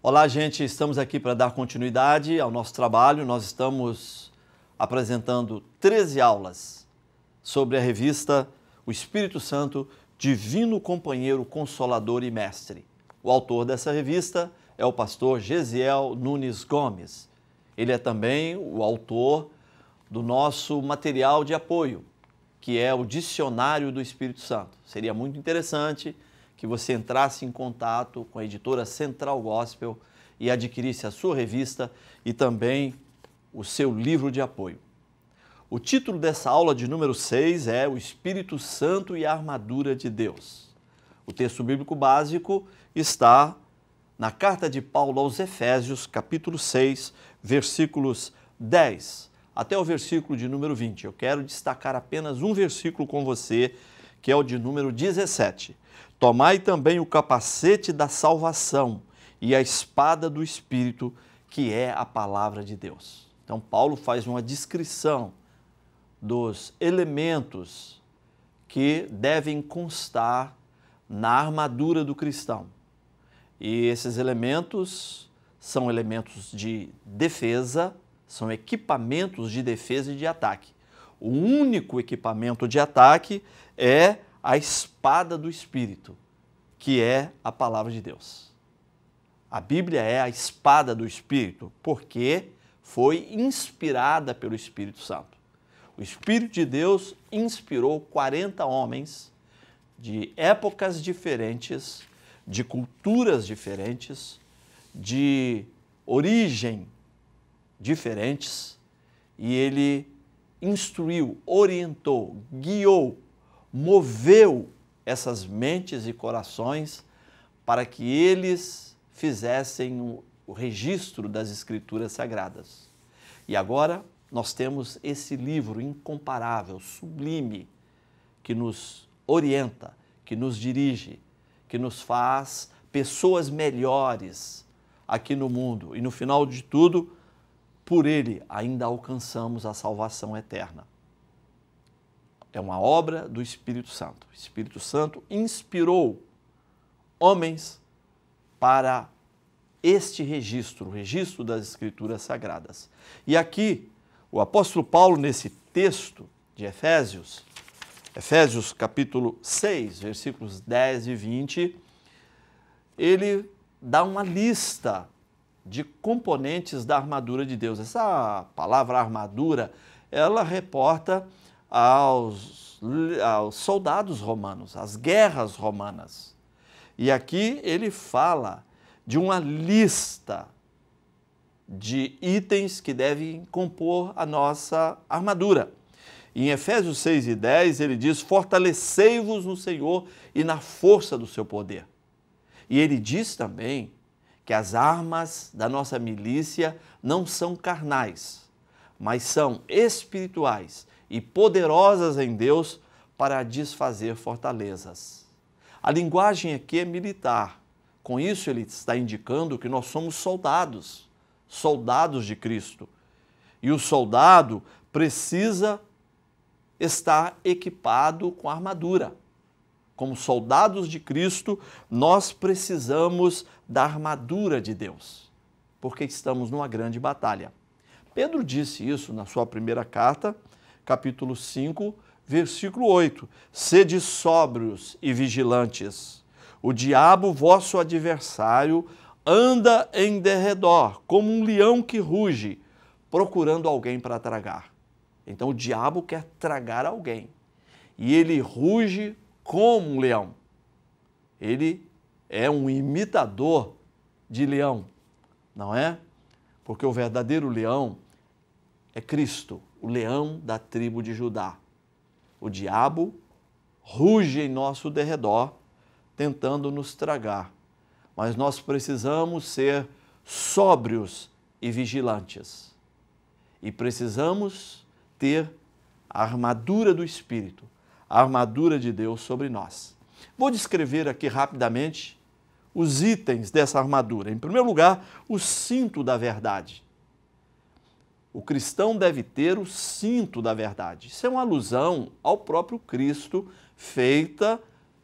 Olá, gente. Estamos aqui para dar continuidade ao nosso trabalho. Nós estamos apresentando 13 aulas sobre a revista O Espírito Santo, Divino Companheiro, Consolador e Mestre. O autor dessa revista é o pastor Gesiel Nunes Gomes. Ele é também o autor do nosso material de apoio, que é o Dicionário do Espírito Santo. Seria muito interessante que você entrasse em contato com a editora Central Gospel e adquirisse a sua revista e também o seu livro de apoio. O título dessa aula de número 6 é O Espírito Santo e a Armadura de Deus. O texto bíblico básico está na carta de Paulo aos Efésios, capítulo 6, versículos 10 até o versículo de número 20. Eu quero destacar apenas um versículo com você que é o de número 17. Tomai também o capacete da salvação e a espada do Espírito, que é a palavra de Deus. Então, Paulo faz uma descrição dos elementos que devem constar na armadura do cristão. E esses elementos são elementos de defesa, são equipamentos de defesa e de ataque o único equipamento de ataque é a espada do Espírito, que é a palavra de Deus. A Bíblia é a espada do Espírito, porque foi inspirada pelo Espírito Santo. O Espírito de Deus inspirou 40 homens de épocas diferentes, de culturas diferentes, de origem diferentes, e ele instruiu, orientou, guiou, moveu essas mentes e corações para que eles fizessem o registro das Escrituras Sagradas. E agora nós temos esse livro incomparável, sublime, que nos orienta, que nos dirige, que nos faz pessoas melhores aqui no mundo. E no final de tudo, por ele ainda alcançamos a salvação eterna. É uma obra do Espírito Santo. O Espírito Santo inspirou homens para este registro, o registro das Escrituras Sagradas. E aqui, o apóstolo Paulo, nesse texto de Efésios, Efésios capítulo 6, versículos 10 e 20, ele dá uma lista de componentes da armadura de Deus. Essa palavra armadura, ela reporta aos, aos soldados romanos, às guerras romanas. E aqui ele fala de uma lista de itens que devem compor a nossa armadura. Em Efésios 6 e 10, ele diz: Fortalecei-vos no Senhor e na força do seu poder. E ele diz também que as armas da nossa milícia não são carnais, mas são espirituais e poderosas em Deus para desfazer fortalezas. A linguagem aqui é militar. Com isso, ele está indicando que nós somos soldados, soldados de Cristo. E o soldado precisa estar equipado com armadura como soldados de Cristo, nós precisamos da armadura de Deus, porque estamos numa grande batalha. Pedro disse isso na sua primeira carta, capítulo 5, versículo 8: Sede sóbrios e vigilantes. O diabo, vosso adversário, anda em derredor, como um leão que ruge, procurando alguém para tragar. Então o diabo quer tragar alguém. E ele ruge como um leão. Ele é um imitador de leão, não é? Porque o verdadeiro leão é Cristo, o leão da tribo de Judá. O diabo ruge em nosso derredor, tentando nos tragar. Mas nós precisamos ser sóbrios e vigilantes. E precisamos ter a armadura do Espírito a armadura de Deus sobre nós. Vou descrever aqui rapidamente os itens dessa armadura. Em primeiro lugar, o cinto da verdade. O cristão deve ter o cinto da verdade. Isso é uma alusão ao próprio Cristo feita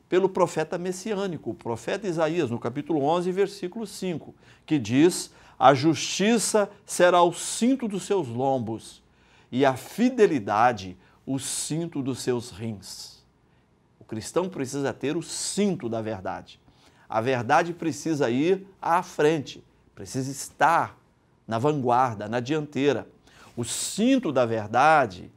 pelo profeta messiânico, o profeta Isaías, no capítulo 11, versículo 5, que diz: A justiça será o cinto dos seus lombos e a fidelidade o cinto dos seus rins. O cristão precisa ter o cinto da verdade. A verdade precisa ir à frente, precisa estar na vanguarda, na dianteira. O cinto da verdade,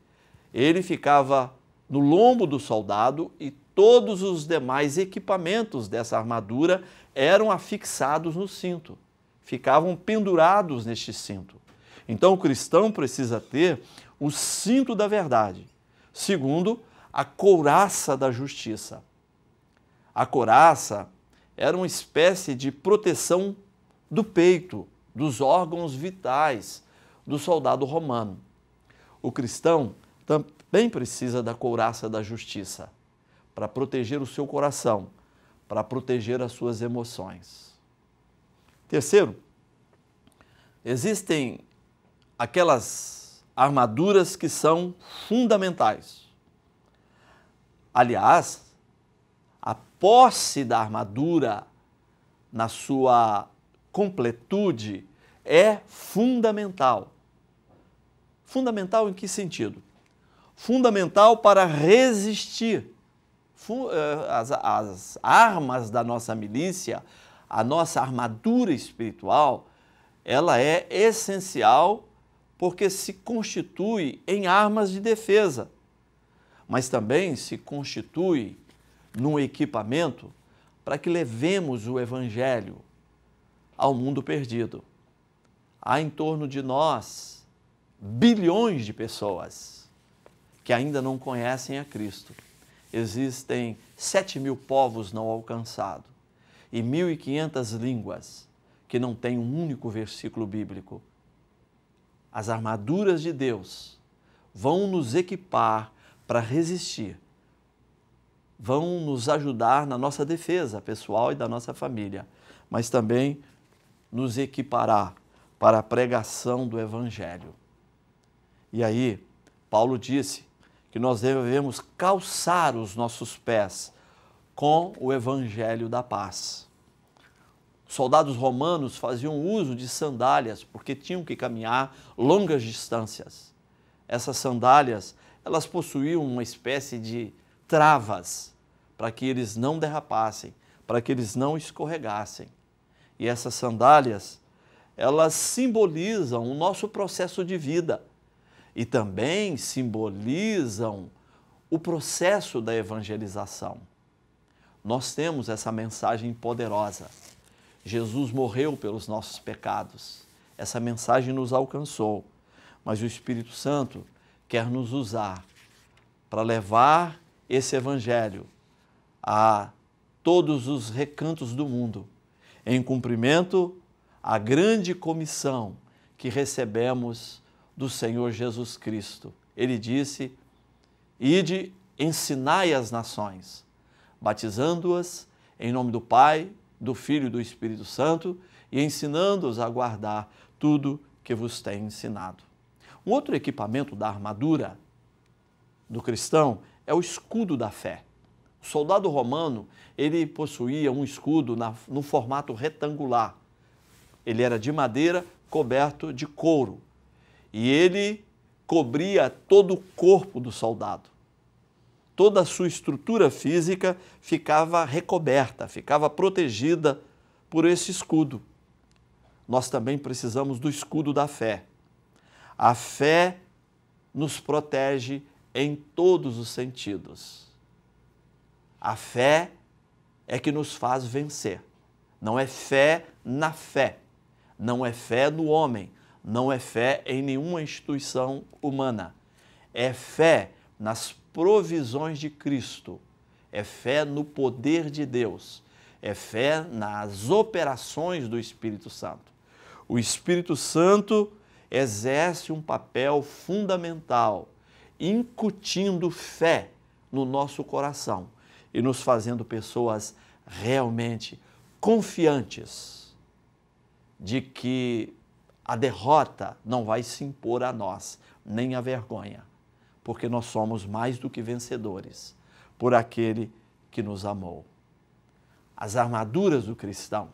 ele ficava no lombo do soldado e todos os demais equipamentos dessa armadura eram afixados no cinto, ficavam pendurados neste cinto. Então o cristão precisa ter o cinto da verdade. Segundo, a couraça da justiça. A couraça era uma espécie de proteção do peito, dos órgãos vitais do soldado romano. O cristão também precisa da couraça da justiça para proteger o seu coração, para proteger as suas emoções. Terceiro, existem aquelas armaduras que são fundamentais. Aliás, a posse da armadura na sua completude é fundamental. Fundamental em que sentido? Fundamental para resistir. Eh, as, as, armas da nossa milícia, a nossa armadura espiritual, ela é essencial porque se constitui em armas de defesa, mas também se constitui num equipamento para que levemos o Evangelho ao mundo perdido. Há em torno de nós bilhões de pessoas que ainda não conhecem a Cristo. Existem 7 mil povos não alcançados e 1.500 línguas que não têm um único versículo bíblico as armaduras de Deus, vão nos equipar para resistir, vão nos ajudar na nossa defesa pessoal e da nossa família, mas também nos equipará para a pregação do Evangelho. E aí, Paulo disse que nós devemos calçar os nossos pés com o Evangelho da paz soldados romanos faziam uso de sandálias porque tinham que caminhar longas distâncias. Essas sandálias, elas possuíam uma espécie de travas para que eles não derrapassem, para que eles não escorregassem. E essas sandálias, elas simbolizam o nosso processo de vida e também simbolizam o processo da evangelização. Nós temos essa mensagem poderosa Jesus morreu pelos nossos pecados. Essa mensagem nos alcançou, mas o Espírito Santo quer nos usar para levar esse Evangelho a todos os recantos do mundo, em cumprimento à grande comissão que recebemos do Senhor Jesus Cristo. Ele disse: Ide, ensinai as nações, batizando-as em nome do Pai do Filho e do Espírito Santo e ensinando-os a guardar tudo que vos tem ensinado. Um outro equipamento da armadura do cristão é o escudo da fé. O soldado romano, ele possuía um escudo na, no formato retangular. Ele era de madeira coberto de couro e ele cobria todo o corpo do soldado toda a sua estrutura física ficava recoberta, ficava protegida por esse escudo. Nós também precisamos do escudo da fé. A fé nos protege em todos os sentidos. A fé é que nos faz vencer. Não é fé na fé, não é fé no homem, não é fé em nenhuma instituição humana. É fé nas provisões de Cristo, é fé no poder de Deus, é fé nas operações do Espírito Santo. O Espírito Santo exerce um papel fundamental, incutindo fé no nosso coração e nos fazendo pessoas realmente confiantes de que a derrota não vai se impor a nós, nem a vergonha porque nós somos mais do que vencedores por aquele que nos amou. As armaduras do cristão,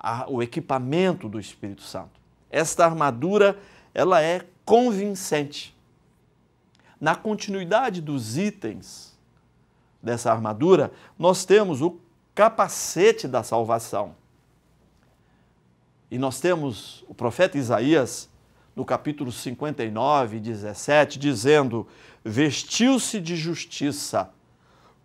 a, o equipamento do Espírito Santo. Esta armadura, ela é convincente. Na continuidade dos itens dessa armadura, nós temos o capacete da salvação. E nós temos o profeta Isaías no capítulo 59, 17, dizendo: Vestiu-se de justiça,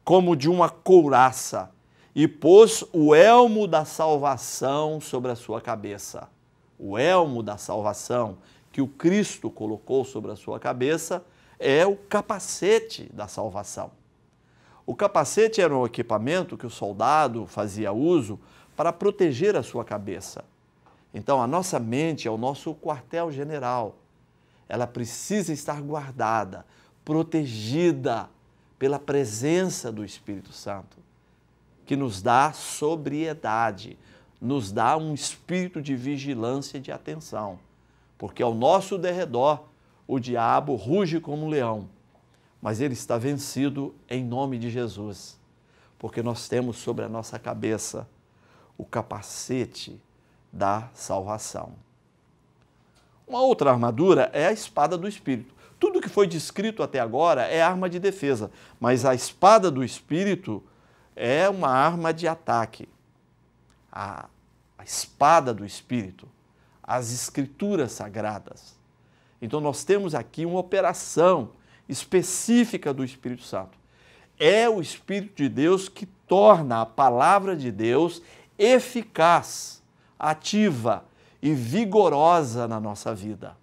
como de uma couraça, e pôs o elmo da salvação sobre a sua cabeça. O elmo da salvação que o Cristo colocou sobre a sua cabeça é o capacete da salvação. O capacete era um equipamento que o soldado fazia uso para proteger a sua cabeça. Então, a nossa mente é o nosso quartel-general. Ela precisa estar guardada, protegida pela presença do Espírito Santo, que nos dá sobriedade, nos dá um espírito de vigilância e de atenção, porque ao nosso derredor o diabo ruge como um leão, mas ele está vencido em nome de Jesus, porque nós temos sobre a nossa cabeça o capacete da salvação. Uma outra armadura é a espada do Espírito. Tudo que foi descrito até agora é arma de defesa, mas a espada do Espírito é uma arma de ataque. A, a espada do Espírito, as escrituras sagradas. Então nós temos aqui uma operação específica do Espírito Santo. É o Espírito de Deus que torna a palavra de Deus eficaz ativa e vigorosa na nossa vida.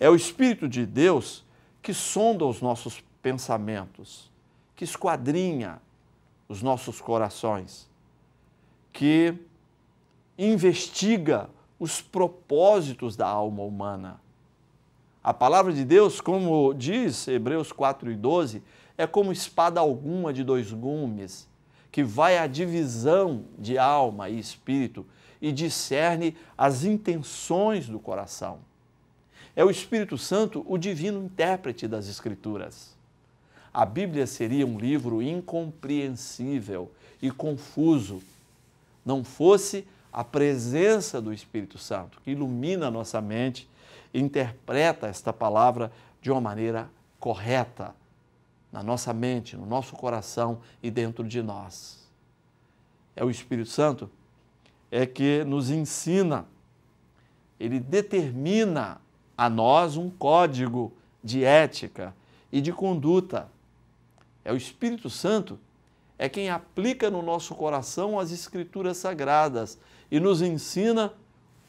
É o Espírito de Deus que sonda os nossos pensamentos, que esquadrinha os nossos corações, que investiga os propósitos da alma humana. A palavra de Deus, como diz Hebreus 4 e 12, é como espada alguma de dois gumes, que vai à divisão de alma e espírito e discerne as intenções do coração. É o Espírito Santo o divino intérprete das Escrituras. A Bíblia seria um livro incompreensível e confuso, não fosse a presença do Espírito Santo, que ilumina a nossa mente e interpreta esta palavra de uma maneira correta na nossa mente, no nosso coração e dentro de nós. É o Espírito Santo é que nos ensina, ele determina a nós um código de ética e de conduta. É o Espírito Santo é quem aplica no nosso coração as escrituras sagradas e nos ensina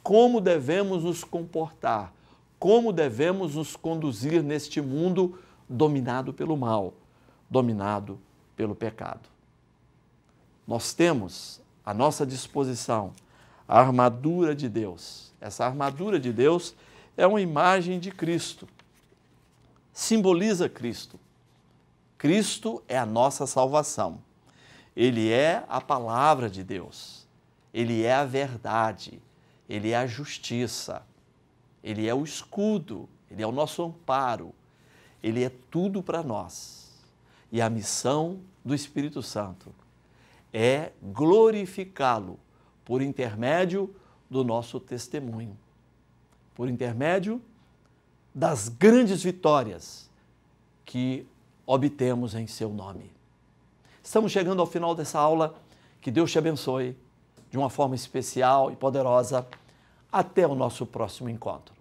como devemos nos comportar, como devemos nos conduzir neste mundo dominado pelo mal, dominado pelo pecado. Nós temos à nossa disposição a armadura de Deus. Essa armadura de Deus é uma imagem de Cristo, simboliza Cristo. Cristo é a nossa salvação. Ele é a palavra de Deus, ele é a verdade, ele é a justiça, ele é o escudo, ele é o nosso amparo, ele é tudo para nós. E a missão do Espírito Santo é glorificá-lo por intermédio do nosso testemunho, por intermédio das grandes vitórias que obtemos em seu nome. Estamos chegando ao final dessa aula. Que Deus te abençoe de uma forma especial e poderosa. Até o nosso próximo encontro.